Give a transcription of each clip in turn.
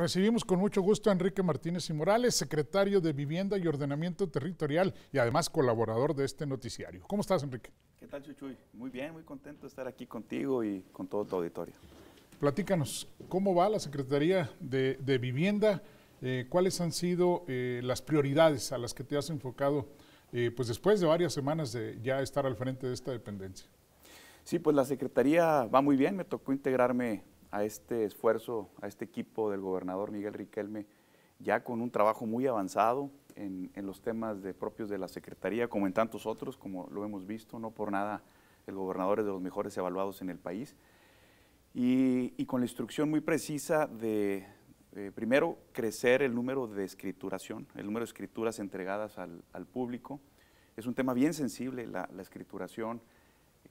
Recibimos con mucho gusto a Enrique Martínez y Morales, secretario de Vivienda y Ordenamiento Territorial y además colaborador de este noticiario. ¿Cómo estás, Enrique? ¿Qué tal, Chuchuy? Muy bien, muy contento de estar aquí contigo y con todo tu auditorio. Platícanos, ¿cómo va la Secretaría de, Vivienda? Eh, ¿Cuáles han sido eh, las prioridades a las que te has enfocado eh, pues después de varias semanas de ya estar al frente de esta dependencia? Sí, pues la Secretaría va muy bien. Me tocó integrarme a este esfuerzo, a este equipo del gobernador Miguel Riquelme, ya con un trabajo muy avanzado en, los temas de, propios de la Secretaría, como en tantos otros, como lo hemos visto, no por nada el gobernador es de los mejores evaluados en el país, y, con la instrucción muy precisa de, eh, primero, crecer el número de escrituración, el número de escrituras entregadas al, público. Es un tema bien sensible la escrituración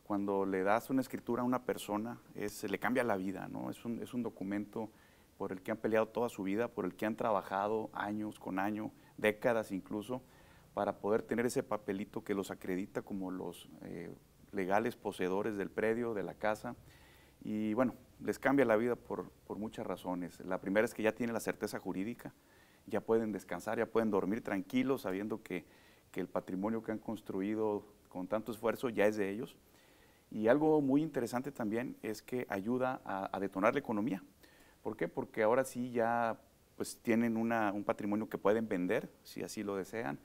cuando le das una escritura a una persona, es, le cambia la vida, ¿no? Es un, documento por el que han peleado toda su vida, por el que han trabajado años con año, décadas incluso, para poder tener ese papelito que los acredita como los eh, legales poseedores del predio, de la casa. Y bueno, les cambia la vida por, muchas razones. La primera es que ya tienen la certeza jurídica, ya pueden descansar, ya pueden dormir tranquilos sabiendo que, que el patrimonio que han construido con tanto esfuerzo ya es de ellos y algo muy interesante también es que ayuda a, detonar la economía. ¿Por qué? Porque ahora sí ya pues tienen un patrimonio que pueden vender, si así lo desean,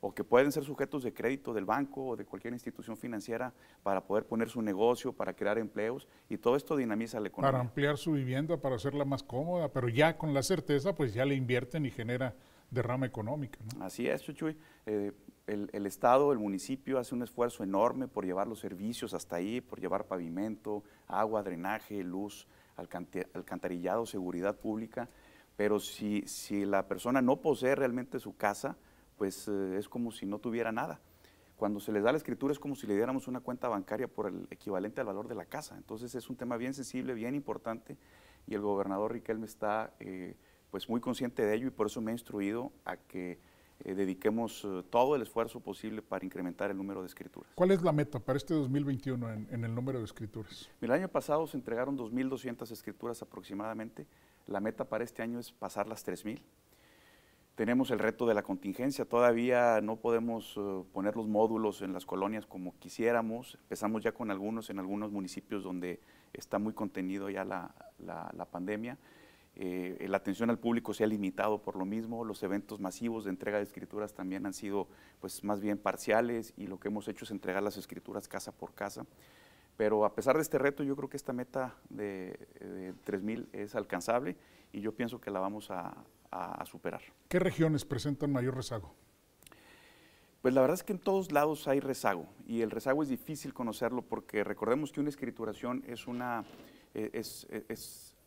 o que pueden ser sujetos de crédito del banco o de cualquier institución financiera para poder poner su negocio, para crear empleos, y todo esto dinamiza la economía. Para ampliar su vivienda, para hacerla más cómoda, pero ya con la certeza, pues ya le invierten y genera derrama económica. ¿no? Así es, Chuchuy. Eh, el, Estado, el municipio hace un esfuerzo enorme por llevar los servicios hasta ahí, por llevar pavimento, agua, drenaje, luz, alcantarillado, seguridad pública, pero si, si la persona no posee realmente su casa, pues eh, es como si no tuviera nada. Cuando se les da la escritura es como si le diéramos una cuenta bancaria por el equivalente al valor de la casa. Entonces es un tema bien sensible, bien importante y el gobernador Riquelme está... Eh, pues muy consciente de ello y por eso me he instruido a que eh, dediquemos eh, todo el esfuerzo posible para incrementar el número de escrituras. ¿Cuál es la meta para este 2021 en, el número de escrituras? El año pasado se entregaron 2.200 escrituras aproximadamente. La meta para este año es pasar las 3.000. Tenemos el reto de la contingencia, todavía no podemos eh, poner los módulos en las colonias como quisiéramos. Empezamos ya con algunos en algunos municipios donde está muy contenido ya la, la, la pandemia eh, la atención al público se ha limitado por lo mismo, los eventos masivos de entrega de escrituras también han sido pues más bien parciales y lo que hemos hecho es entregar las escrituras casa por casa. Pero a pesar de este reto, yo creo que esta meta de, 3.000 es alcanzable y yo pienso que la vamos a, superar. ¿Qué regiones presentan mayor rezago? Pues la verdad es que en todos lados hay rezago y el rezago es difícil conocerlo porque recordemos que una escrituración es una, eh, es, eh,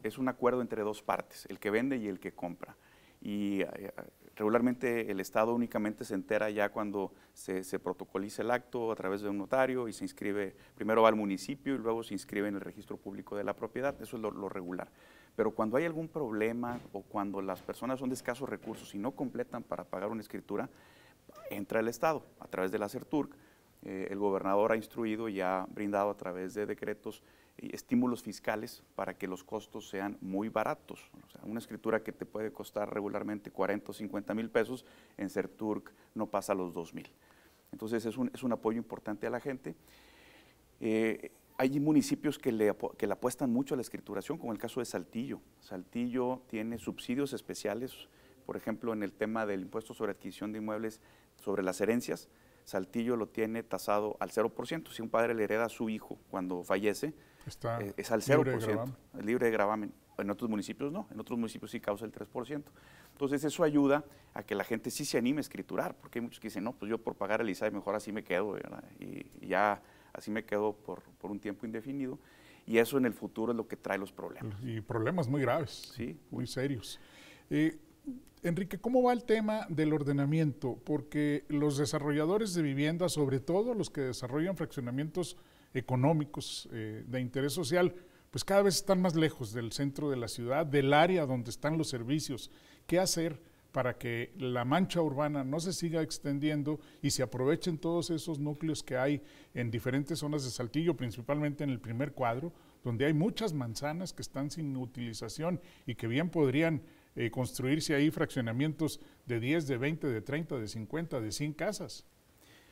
es un acuerdo entre dos partes, el que vende y el que compra. Y eh, regularmente el Estado únicamente se entera ya cuando se, protocoliza el acto a través de un notario y se inscribe, primero va al municipio y luego se inscribe en el registro público de la propiedad, eso es lo, lo regular. Pero cuando hay algún problema o cuando las personas son de escasos recursos y no completan para pagar una escritura, entra el Estado a través de la CERTURC eh, el gobernador ha instruido y ha brindado a través de decretos estímulos fiscales para que los costos sean muy baratos. una escritura que te puede costar regularmente 40 o 50 mil pesos, en CERTURC no pasa los 2 mil. Entonces es un, apoyo importante a la gente. Eh, hay municipios que le apuestan mucho a la escrituración, como el caso de Saltillo. Saltillo tiene subsidios especiales, por ejemplo, en el tema del impuesto sobre adquisición de inmuebles sobre las herencias, Saltillo lo tiene tasado al 0%. Si un padre le hereda a su hijo cuando fallece, eh, es al 0%, libre de, libre de gravamen. En otros municipios no, en otros municipios sí causa el 3%. Entonces eso ayuda a que la gente sí se anime a escriturar, porque hay muchos que dicen, no, pues yo por pagar el ISAI mejor así me quedo, Y, ya así me quedo por, un tiempo indefinido. Y eso en el futuro es lo que trae los problemas. Y problemas muy graves, ¿Sí? muy serios. Eh, Enrique, ¿cómo va el tema del ordenamiento? Porque los desarrolladores de vivienda, sobre todo los que desarrollan fraccionamientos económicos eh, de interés social, pues cada vez están más lejos del centro de la ciudad, del área donde están los servicios. ¿Qué hacer para que la mancha urbana no se siga extendiendo y se aprovechen todos esos núcleos que hay en diferentes zonas de Saltillo, principalmente en el primer cuadro, donde hay muchas manzanas que están sin utilización y que bien podrían eh, construirse ahí fraccionamientos de 10, de 20, de 30, de 50, de 100 casas.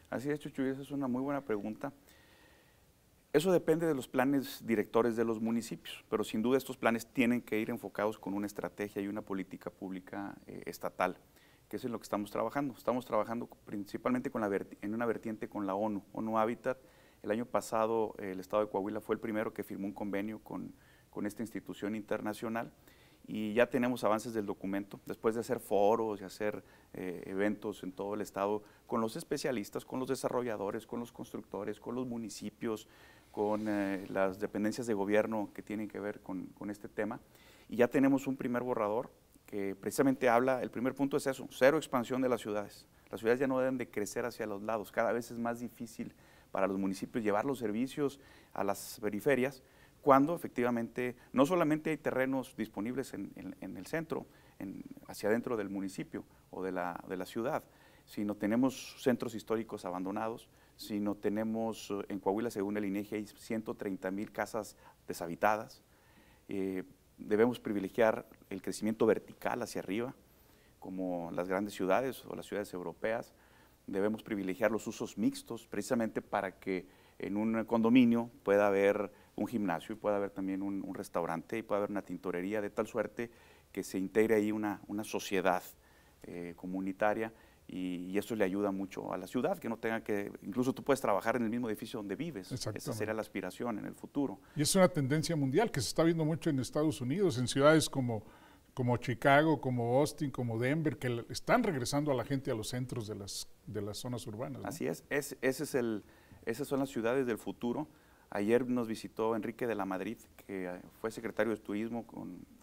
Así es, Chuchu, esa es una muy buena pregunta. Eso depende de los planes directores de los municipios, pero sin duda estos planes tienen que ir enfocados con una estrategia y una política pública eh, estatal, que es en lo que estamos trabajando. Estamos trabajando principalmente con en una vertiente con la ONU, ONU Habitat. El año pasado eh, el Estado de Coahuila fue el primero que firmó un convenio con, con esta institución internacional y ya tenemos avances del documento, después de hacer foros y hacer eh, eventos en todo el estado con los especialistas, con los desarrolladores, con los constructores, con los municipios, con eh, las dependencias de gobierno que tienen que ver con, con, este tema. Y ya tenemos un primer borrador que precisamente habla, el primer punto es eso, cero expansión de las ciudades. Las ciudades ya no deben de crecer hacia los lados, cada vez es más difícil para los municipios llevar los servicios a las periferias, cuando efectivamente no solamente hay terrenos disponibles en, el centro, en, hacia adentro del municipio o de la, ciudad, sino tenemos centros históricos abandonados, sino tenemos eh, en Coahuila, según el INEGI, hay 130 mil casas deshabitadas. Eh, debemos privilegiar el crecimiento vertical hacia arriba, como las grandes ciudades o las ciudades europeas. Debemos privilegiar los usos mixtos, precisamente para que en un condominio pueda haber un gimnasio y puede haber también un, restaurante y puede haber una tintorería, de tal suerte que se integre ahí una, sociedad eh, comunitaria y, eso le ayuda mucho a la ciudad, que no tenga que, incluso tú puedes trabajar en el mismo edificio donde vives, esa sería la aspiración en el futuro. Y es una tendencia mundial que se está viendo mucho en Estados Unidos, en ciudades como, como Chicago, como Austin, como Denver, que están regresando a la gente a los centros de las, de las zonas urbanas. Así es, ese es el, esas son las ciudades del futuro Ayer nos visitó Enrique de la Madrid, que eh, fue secretario de Turismo,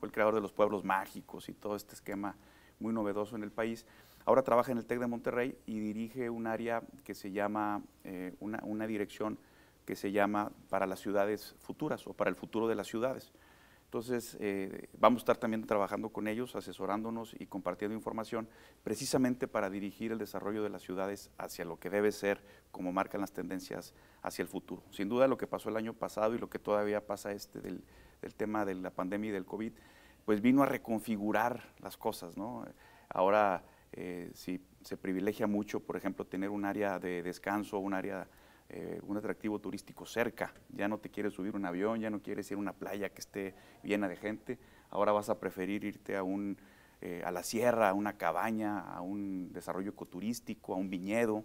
fue el creador de los pueblos mágicos y todo este esquema muy novedoso en el país. Ahora trabaja en el TEC de Monterrey y dirige un área que se llama, eh, una, dirección que se llama para las ciudades futuras o para el futuro de las ciudades. Entonces, eh, vamos a estar también trabajando con ellos, asesorándonos y compartiendo información precisamente para dirigir el desarrollo de las ciudades hacia lo que debe ser, como marcan las tendencias hacia el futuro. Sin duda, lo que pasó el año pasado y lo que todavía pasa este del, tema de la pandemia y del COVID, pues vino a reconfigurar las cosas, ¿no? Ahora, eh, si se privilegia mucho, por ejemplo, tener un área de descanso, un área eh, un atractivo turístico cerca. Ya no te quieres subir un avión, ya no quieres ir a una playa que esté llena de gente. Ahora vas a preferir irte a, un, eh, a la sierra, a una cabaña, a un desarrollo ecoturístico, a un viñedo.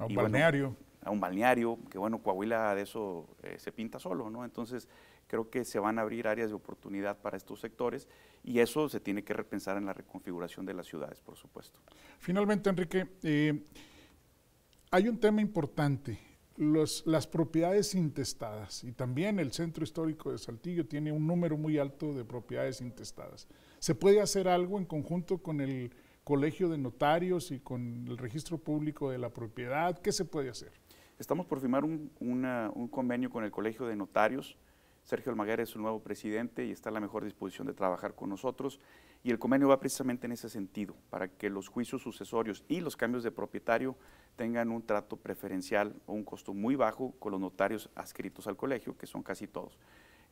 A un balneario. a un balneario, que bueno, Coahuila de eso eh, se pinta solo, ¿no? Entonces creo que se van a abrir áreas de oportunidad para estos sectores y eso se tiene que repensar en la reconfiguración de las ciudades, por supuesto. Finalmente, Enrique, hay un tema importante las propiedades intestadas. Y también el centro histórico de Saltillo tiene un número muy alto de propiedades intestadas. ¿Se puede hacer algo en conjunto con el Colegio de Notarios y con el Registro Público de la Propiedad? ¿Qué se puede hacer? Estamos por firmar un, un convenio con el Colegio de Notarios. Sergio Almaguer es su nuevo presidente y está a la mejor disposición de trabajar con nosotros. Y el convenio va precisamente en ese sentido, para que los juicios sucesorios y los cambios de propietario tengan un trato preferencial o un costo muy bajo con los notarios adscritos al colegio, que son casi todos.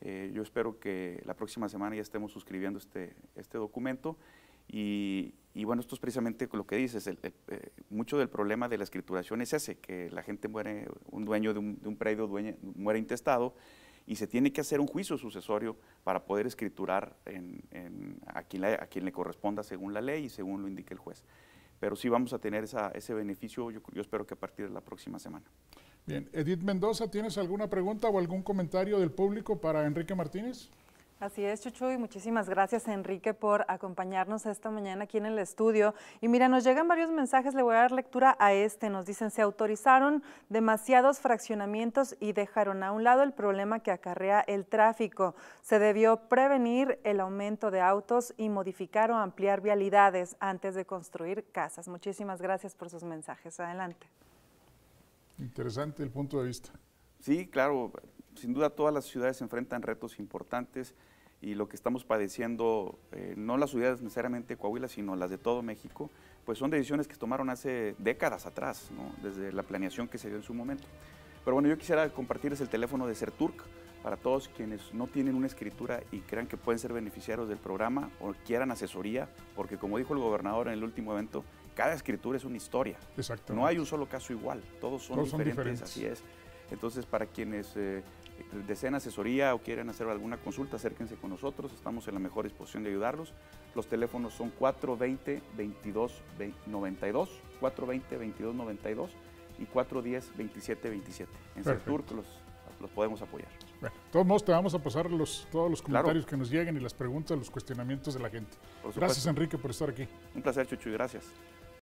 Eh, yo espero que la próxima semana ya estemos suscribiendo este, este documento. Y, bueno, esto es precisamente lo que dices, eh, mucho del problema de la escrituración es ese, que la gente muere, un dueño de un, predio muere intestado, y se tiene que hacer un juicio sucesorio para poder escriturar en, a, quien le corresponda según la ley y según lo indique el juez. Pero sí vamos a tener ese beneficio, yo, yo espero que a partir de la próxima semana. Bien, Edith Mendoza, ¿tienes alguna pregunta o algún comentario del público para Enrique Martínez? Así es, Chuchu, y muchísimas gracias, Enrique, por acompañarnos esta mañana aquí en el estudio. Y mira, nos llegan varios mensajes, le voy a dar lectura a este. Nos dicen, se autorizaron demasiados fraccionamientos y dejaron a un lado el problema que acarrea el tráfico. Se debió prevenir el aumento de autos y modificar o ampliar vialidades antes de construir casas. Muchísimas gracias por sus mensajes. Adelante. Interesante el punto de vista. Sí, claro, sin duda todas las ciudades enfrentan retos importantes y lo que estamos padeciendo, eh, no las ciudades necesariamente de Coahuila, sino las de todo México, pues son decisiones que tomaron hace décadas atrás, desde la planeación que se dio en su momento. Pero bueno, yo quisiera compartirles el teléfono de Serturk, para todos quienes no tienen una escritura y crean que pueden ser beneficiarios del programa o quieran asesoría, porque como dijo el gobernador en el último evento, cada escritura es una historia. exacto No hay un solo caso igual, todos son diferentes, así es. Entonces, para quienes eh, deseen asesoría o quieren hacer alguna consulta, acérquense con nosotros, estamos en la mejor disposición de ayudarlos. Los teléfonos son 420-2292, 420-2292 y 410-2727. En Sectur los, podemos apoyar. Bueno, de todos modos te vamos a pasar todos los comentarios que nos lleguen y las preguntas, los cuestionamientos de la gente. Gracias Enrique por estar aquí. Un placer Chuchu, gracias.